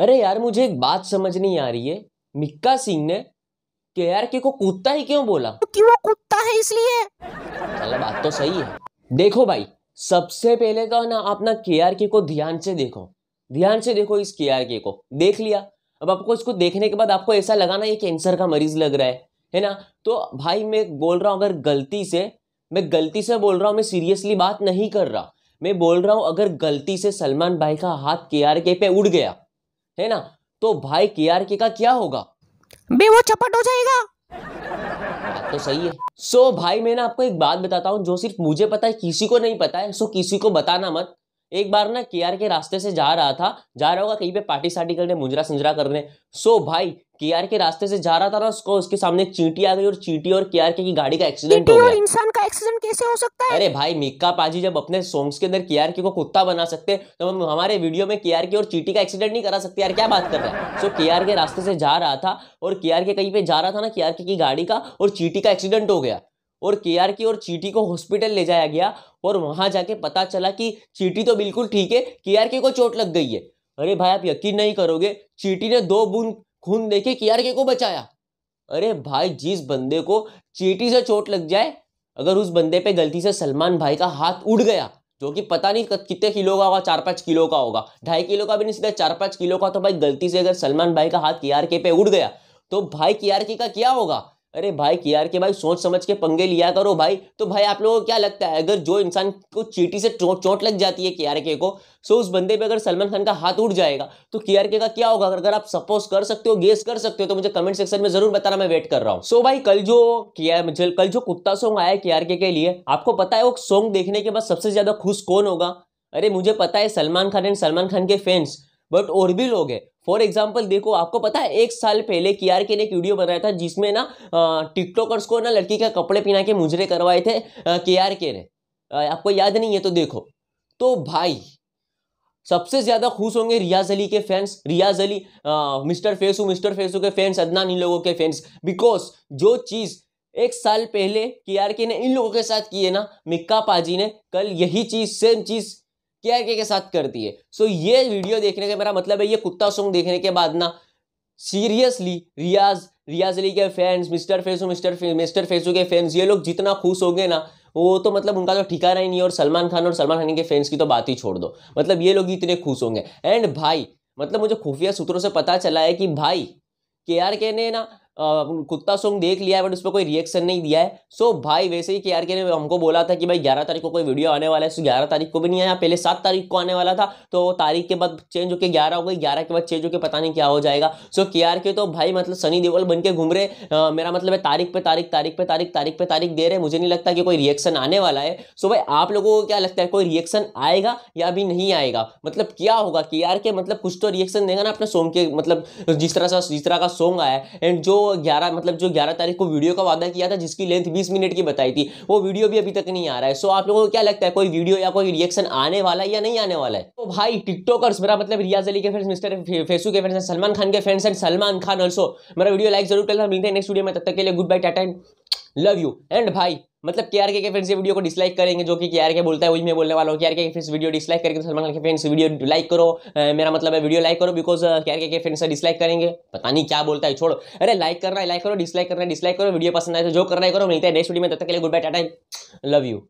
अरे यार मुझे एक बात समझ नहीं आ रही है मिक्का सिंह ने के आर के को कुत्ता ही क्यों बोला क्योंकि वो कुत्ता है इसलिए चलो बात तो सही है देखो भाई सबसे पहले तो ना आप ना के आर के को ध्यान से देखो ध्यान से देखो इस के आर के को देख लिया अब आपको इसको देखने के बाद आपको ऐसा लगा ना ये कैंसर का मरीज लग रहा है है ना तो भाई मैं बोल रहा हूँ अगर गलती से मैं गलती से बोल रहा हूँ मैं सीरियसली बात नहीं कर रहा मैं बोल रहा हूँ अगर गलती से सलमान भाई का हाथ के आर के पे उड़ गया है ना तो भाई के आर के का क्या होगा बे वो चपट हो जाएगा तो सही है सो so, भाई मैं ना आपको एक बात बताता हूँ जो सिर्फ मुझे पता है किसी को नहीं पता है सो so, किसी को बताना मत एक बार ना के के रास्ते से जा रहा था जा रहा होगा कहीं पे पार्टी साटी करने मुंजरा सिंजरा करने सो भाई के के रास्ते से जा रहा था ना उसको उसके सामने एक चींटी आ गई और चींटी और के के की गाड़ी का एक्सीडेंट हो गया इंसान का एक्सीडेंट कैसे हो सकता है अरे भाई मिक्का पाजी जब अपने सॉन्ग्स के अंदर केआर के को कुत्ता बना सकते तो हम हमारे वीडियो में केआर के और चींटी का एक्सीडेंट नहीं करा सकते यार क्या बात कर रहे हैं सो के के रास्ते से जा रहा था और के के कहीं पे जा रहा था ना केआर के की गाड़ी का और चींटी का एक्सीडेंट हो गया और के आर की और चीटी को हॉस्पिटल ले जाया गया और वहां जाके पता चला कि चीटी तो बिल्कुल ठीक है के आर के को चोट लग गई है अरे भाई आप यकीन नहीं करोगे चीटी ने दो बूंद खून देके के आर के को बचाया अरे भाई जिस बंदे को चीटी से चोट लग जाए अगर उस बंदे पे गलती से सलमान भाई का हाथ उड़ गया जो कि पता नहीं कितने किलो का होगा चार पाँच किलो का होगा ढाई किलो का भी नहीं सीधा चार पाँच किलो का तो भाई गलती से अगर सलमान भाई का हाथ के पे उड़ गया तो भाई आर के का क्या होगा अरे भाई के आर के भाई सोच समझ के पंगे लिया करो भाई तो भाई आप लोगों को क्या लगता है अगर जो इंसान को चीटी से चोट चोट लग जाती है के आर के को सो उस बंदे पे अगर सलमान खान का हाथ उठ जाएगा तो के आर के का क्या होगा अगर आप सपोज कर सकते हो गेस कर सकते हो तो मुझे कमेंट सेक्शन में जरूर बताना मैं वेट कर रहा हूँ सो भाई कल जो किया कल जो कुत्ता सॉन्ग आया के आर के, के लिए आपको पता है वो सॉन्ग देखने के बाद सबसे ज्यादा खुश कौन होगा अरे मुझे पता है सलमान खान एंड सलमान खान के फैंस बट और भी लोग हैं फॉर एग्जाम्पल देखो आपको पता है एक साल पहले के आर के ने एक वीडियो बनाया था जिसमें ना टिकटॉकर्स को ना लड़की का कपड़े पहना के मुजरे करवाए थे के आर के ने आपको याद नहीं है तो देखो तो भाई सबसे ज़्यादा खुश होंगे रियाज अली के fans Riyaz Ali mister Faisu mister Faisu के फैंस अदनान इन लोगों के फैंस बिकॉज जो चीज़ एक साल पहले के आर के ने इन लोगों के साथ की है ना मिक्का पाजी ने कल यही चीज़ सेम चीज़ केआरके के साथ करती है सो so, ये वीडियो देखने का मेरा मतलब है ये कुत्ता सॉन्ग देखने के बाद ना सीरियसली रियाज रियाज अली के fans mister Faisu mister mister Faisu के फैंस ये लोग जितना खुश होंगे ना वो तो मतलब उनका तो ठिकाना ही नहीं और सलमान खान और सलमान खान के फैंस की तो बात ही छोड़ दो मतलब ये लोग इतने खुश होंगे एंड भाई मतलब मुझे खुफिया सूत्रों से पता चला है कि भाई के आर के ने ना कुत्ता सॉन्ग देख लिया है बट उस पर कोई रिएक्शन नहीं दिया है सो so, भाई वैसे ही के आर के ने हमको बोला था कि भाई ग्यारह तारीख को कोई वीडियो आने वाला है सो ग्यारह तारीख को भी नहीं आया पहले सात तारीख को आने वाला था तो तारीख के बाद चेंज होकर ग्यारह हो गई ग्यारह के बाद चेंज होकर पता नहीं क्या हो जाएगा सो के आर के तो भाई मतलब सनी देवल बन के घूम रहे मेरा मतलब है तारीख पे तारीख तारीख पे तारीख तारीख पे तारीख दे रहे मुझे नहीं लगता कि कोई रिएक्शन आने वाला है सो भाई आप लोगों को क्या लगता है कोई रिएक्शन आएगा या अभी नहीं आएगा मतलब क्या होगा के आर के मतलब कुछ तो रिएक्शन देगा ना अपने सॉन्ग के मतलब जिस तरह सा जिस तरह का सॉन्ग आया एंड जो ग्यारह मतलब जो ग्यारह तारीख को वीडियो का वादा किया था जिसकी लेंथ बीस मिनट की बताई थी वो वीडियो भी अभी तक नहीं आ रहा है सो आप लोगों को क्या लगता है कोई वीडियो या कोई रिएक्शन आने वाला है या नहीं आने वाला है तो भाई टिकटॉकर्स मेरा मतलब रियाज अली के फ्रेंड्स मिस्टर फेसू के फ्रेंड्स सलमान खान के friends and Salman Khan also मेरा वीडियो लाइक जरूर करना मिलते हैं नेक्स्ट वीडियो में तब तक के लिए good bye tata love you and भाई मतलब के आर के फ्रेंड्स वीडियो को डिसलाइक करेंगे जो कि के आर के बोलता है वही मैं बोलने वाला हूँ के R K friends video dislike करेंगे सलमान खान के फ्रेंड्स वीडियो लाइक करो मेरा मतलब है वीडियो लाइक करो because K R K friends dislike करेंगे पता नहीं क्या बोलता है छोड़ो अरे लाइक करना है लाइक करो डिसलाइक करना है डिसलाइक करो वीडियो पसंद आए तो जो करना है करो मिलता है नेक्स्ट वीडियो में तब तक के लिए good bye tata love you